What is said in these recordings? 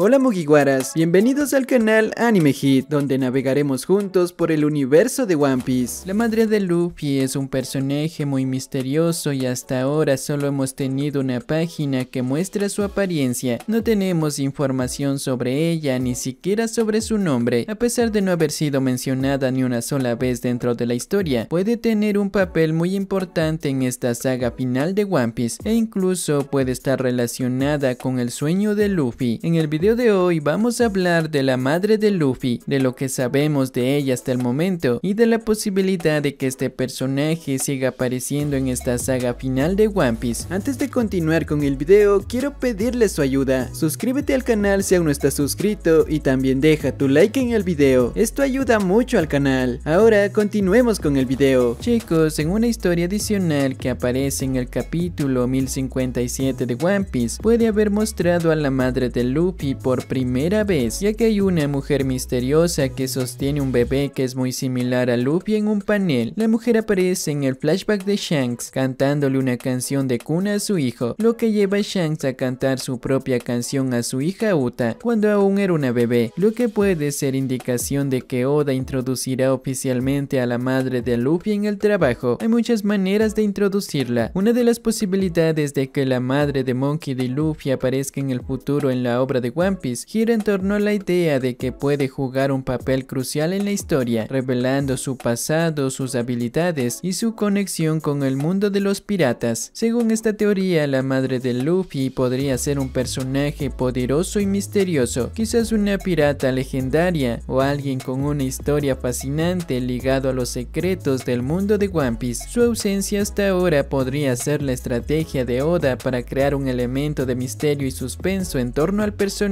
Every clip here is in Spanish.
Hola Mugiwaras, bienvenidos al canal Anime Hit, donde navegaremos juntos por el universo de One Piece. La madre de Luffy es un personaje muy misterioso y hasta ahora solo hemos tenido una página que muestra su apariencia. No tenemos información sobre ella, ni siquiera sobre su nombre. A pesar de no haber sido mencionada ni una sola vez dentro de la historia, puede tener un papel muy importante en esta saga final de One Piece, e incluso puede estar relacionada con el sueño de Luffy. En el video de hoy vamos a hablar de la madre de Luffy, de lo que sabemos de ella hasta el momento y de la posibilidad de que este personaje siga apareciendo en esta saga final de One Piece. Antes de continuar con el video, quiero pedirle su ayuda. Suscríbete al canal si aún no estás suscrito y también deja tu like en el video. Esto ayuda mucho al canal. Ahora continuemos con el video. Chicos, en una historia adicional que aparece en el capítulo 1057 de One Piece, puede haber mostrado a la madre de Luffy por primera vez, ya que hay una mujer misteriosa que sostiene un bebé que es muy similar a Luffy en un panel. La mujer aparece en el flashback de Shanks, cantándole una canción de cuna a su hijo, lo que lleva a Shanks a cantar su propia canción a su hija Uta, cuando aún era una bebé, lo que puede ser indicación de que Oda introducirá oficialmente a la madre de Luffy en el trabajo. Hay muchas maneras de introducirla. Una de las posibilidades de que la madre de Monkey de Luffy aparezca en el futuro en la obra de One gira en torno a la idea de que puede jugar un papel crucial en la historia, revelando su pasado, sus habilidades y su conexión con el mundo de los piratas. Según esta teoría, la madre de Luffy podría ser un personaje poderoso y misterioso, quizás una pirata legendaria o alguien con una historia fascinante ligado a los secretos del mundo de One Piece. Su ausencia hasta ahora podría ser la estrategia de Oda para crear un elemento de misterio y suspenso en torno al personaje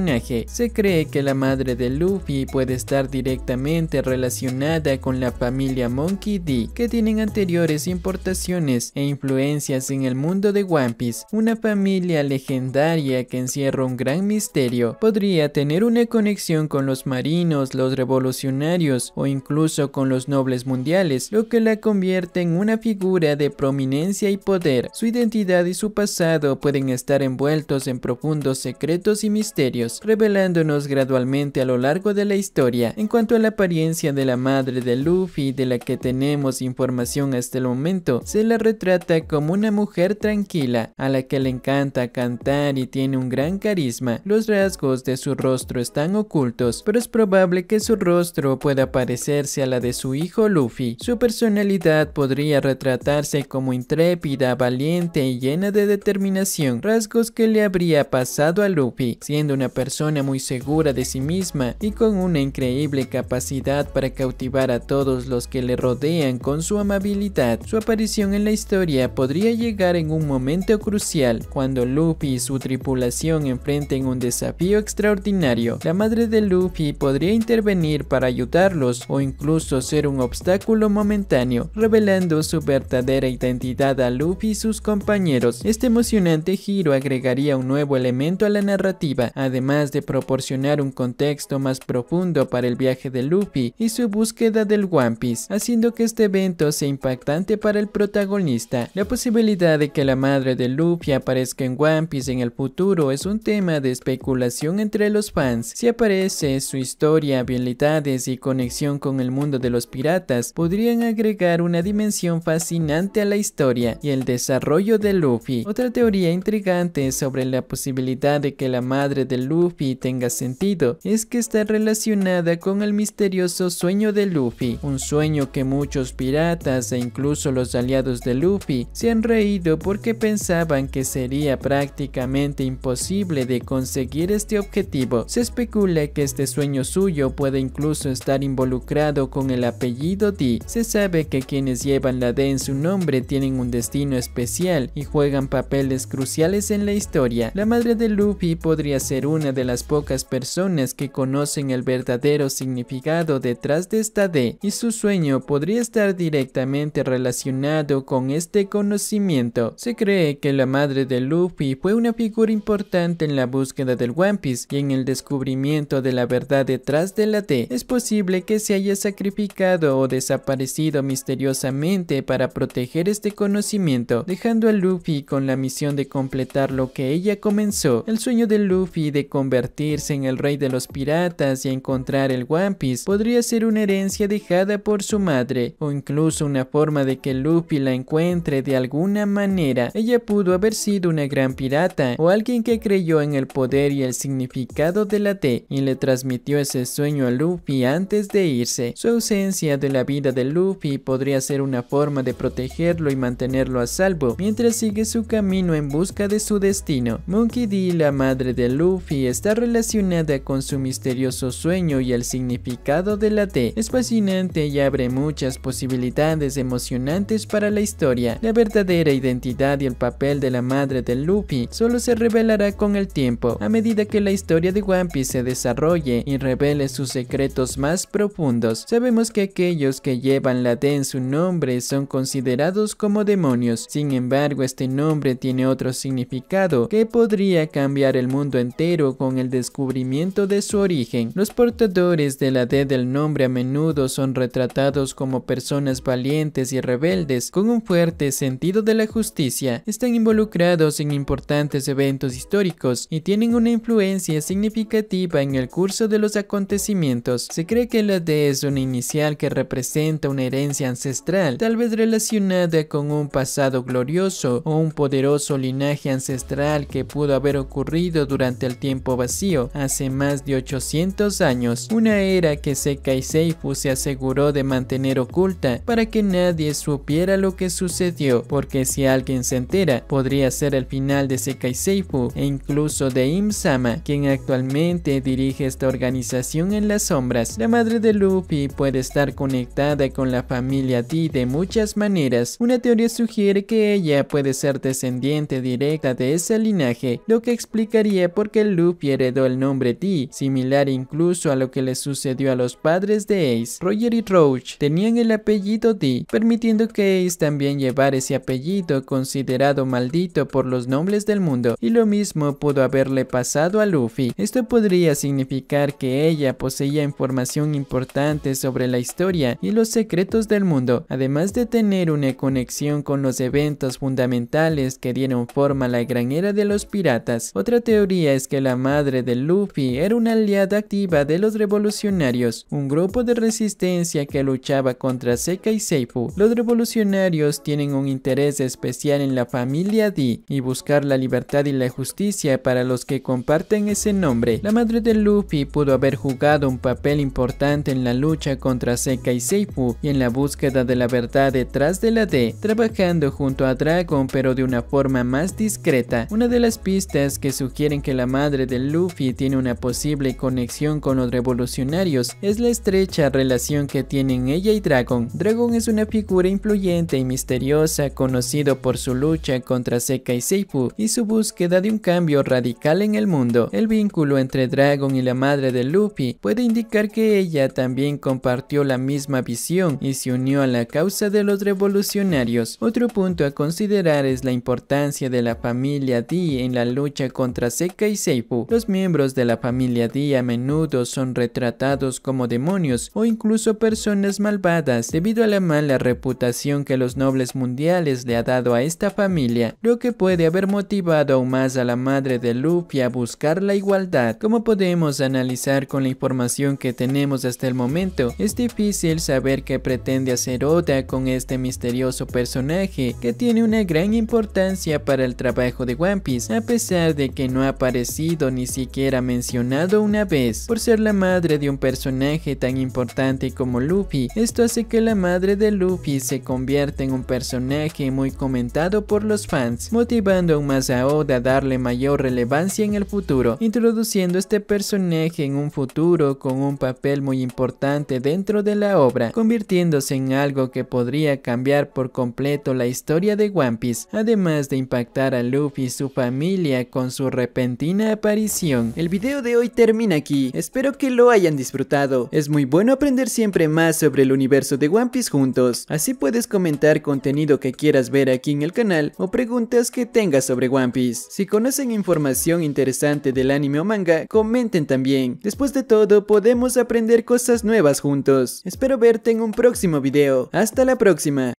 se cree que la madre de Luffy puede estar directamente relacionada con la familia Monkey D, que tienen anteriores importaciones e influencias en el mundo de One Piece, una familia legendaria que encierra un gran misterio. Podría tener una conexión con los marinos, los revolucionarios o incluso con los nobles mundiales, lo que la convierte en una figura de prominencia y poder. Su identidad y su pasado pueden estar envueltos en profundos secretos y misterios revelándonos gradualmente a lo largo de la historia en cuanto a la apariencia de la madre de Luffy de la que tenemos información hasta el momento, se la retrata como una mujer tranquila, a la que le encanta cantar y tiene un gran carisma. Los rasgos de su rostro están ocultos, pero es probable que su rostro pueda parecerse a la de su hijo Luffy. Su personalidad podría retratarse como intrépida, valiente y llena de determinación, rasgos que le habría pasado a Luffy, siendo una persona muy segura de sí misma y con una increíble capacidad para cautivar a todos los que le rodean con su amabilidad. Su aparición en la historia podría llegar en un momento crucial, cuando Luffy y su tripulación enfrenten un desafío extraordinario. La madre de Luffy podría intervenir para ayudarlos o incluso ser un obstáculo momentáneo, revelando su verdadera identidad a Luffy y sus compañeros. Este emocionante giro agregaría un nuevo elemento a la narrativa, además más de proporcionar un contexto más profundo para el viaje de Luffy y su búsqueda del One Piece, haciendo que este evento sea impactante para el protagonista. La posibilidad de que la madre de Luffy aparezca en One Piece en el futuro es un tema de especulación entre los fans. Si aparece, su historia, habilidades y conexión con el mundo de los piratas podrían agregar una dimensión fascinante a la historia y el desarrollo de Luffy. Otra teoría intrigante es sobre la posibilidad de que la madre de Luffy Luffy tenga sentido, es que está relacionada con el misterioso sueño de Luffy, un sueño que muchos piratas e incluso los aliados de Luffy se han reído porque pensaban que sería prácticamente imposible de conseguir este objetivo. Se especula que este sueño suyo puede incluso estar involucrado con el apellido D. Se sabe que quienes llevan la D en su nombre tienen un destino especial y juegan papeles cruciales en la historia. La madre de Luffy podría ser una de las pocas personas que conocen el verdadero significado detrás de esta D y su sueño podría estar directamente relacionado con este conocimiento. Se cree que la madre de Luffy fue una figura importante en la búsqueda del One Piece y en el descubrimiento de la verdad detrás de la D. Es posible que se haya sacrificado o desaparecido misteriosamente para proteger este conocimiento, dejando a Luffy con la misión de completar lo que ella comenzó. El sueño de Luffy de convertirse en el rey de los piratas y encontrar el One Piece podría ser una herencia dejada por su madre, o incluso una forma de que Luffy la encuentre de alguna manera. Ella pudo haber sido una gran pirata, o alguien que creyó en el poder y el significado de la T, y le transmitió ese sueño a Luffy antes de irse. Su ausencia de la vida de Luffy podría ser una forma de protegerlo y mantenerlo a salvo, mientras sigue su camino en busca de su destino. Monkey D, la madre de Luffy, está relacionada con su misterioso sueño y el significado de la T es fascinante y abre muchas posibilidades emocionantes para la historia. La verdadera identidad y el papel de la madre de Luffy solo se revelará con el tiempo, a medida que la historia de One Piece se desarrolle y revele sus secretos más profundos. Sabemos que aquellos que llevan la T en su nombre son considerados como demonios, sin embargo este nombre tiene otro significado que podría cambiar el mundo entero con el descubrimiento de su origen, los portadores de la D del nombre a menudo son retratados como personas valientes y rebeldes con un fuerte sentido de la justicia, están involucrados en importantes eventos históricos y tienen una influencia significativa en el curso de los acontecimientos. Se cree que la D es una inicial que representa una herencia ancestral, tal vez relacionada con un pasado glorioso o un poderoso linaje ancestral que pudo haber ocurrido durante el tiempo vacío, hace más de 800 años, una era que Sekai Seifu se aseguró de mantener oculta para que nadie supiera lo que sucedió, porque si alguien se entera, podría ser el final de Sekai Seifu e incluso de Imsama, quien actualmente dirige esta organización en las sombras. La madre de Luffy puede estar conectada con la familia D de muchas maneras. Una teoría sugiere que ella puede ser descendiente directa de ese linaje, lo que explicaría por qué Luffy Luffy heredó el nombre Dee, similar incluso a lo que le sucedió a los padres de Ace. Roger y Roach tenían el apellido Dee, permitiendo que Ace también llevara ese apellido considerado maldito por los nombres del mundo, y lo mismo pudo haberle pasado a Luffy. Esto podría significar que ella poseía información importante sobre la historia y los secretos del mundo, además de tener una conexión con los eventos fundamentales que dieron forma a la gran era de los piratas. Otra teoría es que la madre de Luffy era una aliada activa de los revolucionarios, un grupo de resistencia que luchaba contra Seca y Seifu. Los revolucionarios tienen un interés especial en la familia D y buscar la libertad y la justicia para los que comparten ese nombre. La madre de Luffy pudo haber jugado un papel importante en la lucha contra Seca y Seifu y en la búsqueda de la verdad detrás de la D, trabajando junto a Dragon pero de una forma más discreta. Una de las pistas que sugieren que la madre de Luffy tiene una posible conexión con los revolucionarios es la estrecha relación que tienen ella y Dragon. Dragon es una figura influyente y misteriosa conocido por su lucha contra seca y Seifu y su búsqueda de un cambio radical en el mundo. El vínculo entre Dragon y la madre de Luffy puede indicar que ella también compartió la misma visión y se unió a la causa de los revolucionarios. Otro punto a considerar es la importancia de la familia D en la lucha contra Seca y Seifu. Los miembros de la familia D a menudo son retratados como demonios o incluso personas malvadas debido a la mala reputación que los nobles mundiales le ha dado a esta familia, lo que puede haber motivado aún más a la madre de Luffy a buscar la igualdad. Como podemos analizar con la información que tenemos hasta el momento, es difícil saber qué pretende hacer Oda con este misterioso personaje que tiene una gran importancia para el trabajo de One Piece, a pesar de que no ha aparecido ni siquiera mencionado una vez. Por ser la madre de un personaje tan importante como Luffy, esto hace que la madre de Luffy se convierta en un personaje muy comentado por los fans, motivando aún más a Oda a darle mayor relevancia en el futuro, introduciendo este personaje en un futuro con un papel muy importante dentro de la obra, convirtiéndose en algo que podría cambiar por completo la historia de One Piece, además de impactar a Luffy y su familia con su repentina aparición el video de hoy termina aquí, espero que lo hayan disfrutado. Es muy bueno aprender siempre más sobre el universo de One Piece juntos, así puedes comentar contenido que quieras ver aquí en el canal o preguntas que tengas sobre One Piece. Si conocen información interesante del anime o manga, comenten también. Después de todo, podemos aprender cosas nuevas juntos. Espero verte en un próximo video. Hasta la próxima.